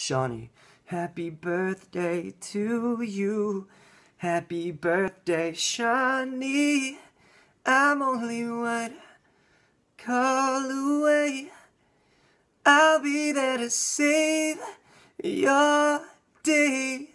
Shawnee. Happy birthday to you. Happy birthday, Shawnee. I'm only one call away. I'll be there to save your day.